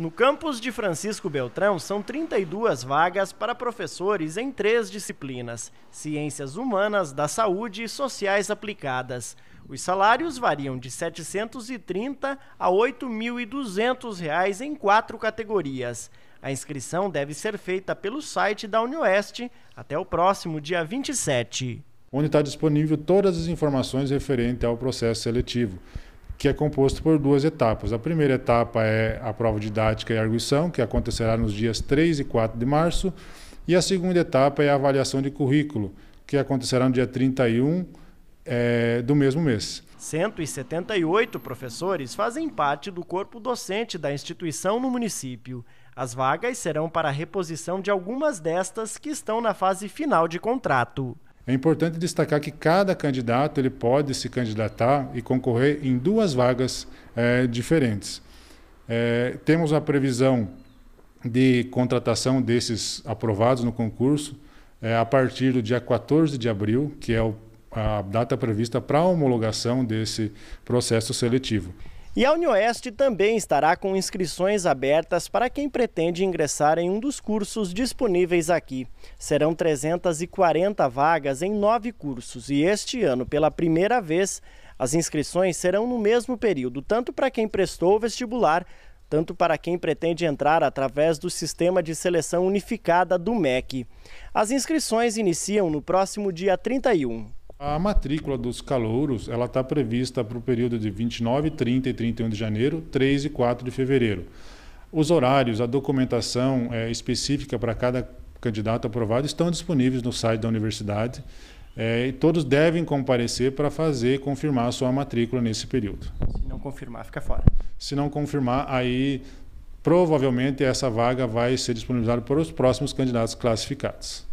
No campus de Francisco Beltrão, são 32 vagas para professores em três disciplinas: Ciências Humanas, da Saúde e Sociais Aplicadas. Os salários variam de R$ 730 a R$ 8.200 em quatro categorias. A inscrição deve ser feita pelo site da Unioeste até o próximo dia 27. Onde está disponível todas as informações referentes ao processo seletivo que é composto por duas etapas. A primeira etapa é a prova didática e arguição, que acontecerá nos dias 3 e 4 de março, e a segunda etapa é a avaliação de currículo, que acontecerá no dia 31 é, do mesmo mês. 178 professores fazem parte do corpo docente da instituição no município. As vagas serão para a reposição de algumas destas que estão na fase final de contrato. É importante destacar que cada candidato ele pode se candidatar e concorrer em duas vagas é, diferentes. É, temos a previsão de contratação desses aprovados no concurso é, a partir do dia 14 de abril, que é o, a data prevista para a homologação desse processo seletivo. E a Unioeste também estará com inscrições abertas para quem pretende ingressar em um dos cursos disponíveis aqui. Serão 340 vagas em nove cursos e este ano, pela primeira vez, as inscrições serão no mesmo período, tanto para quem prestou o vestibular tanto para quem pretende entrar através do sistema de seleção unificada do MEC. As inscrições iniciam no próximo dia 31. A matrícula dos calouros ela está prevista para o período de 29, 30 e 31 de janeiro, 3 e 4 de fevereiro. Os horários, a documentação é, específica para cada candidato aprovado estão disponíveis no site da universidade é, e todos devem comparecer para fazer confirmar a sua matrícula nesse período. Se não confirmar, fica fora. Se não confirmar, aí provavelmente essa vaga vai ser disponibilizada para os próximos candidatos classificados.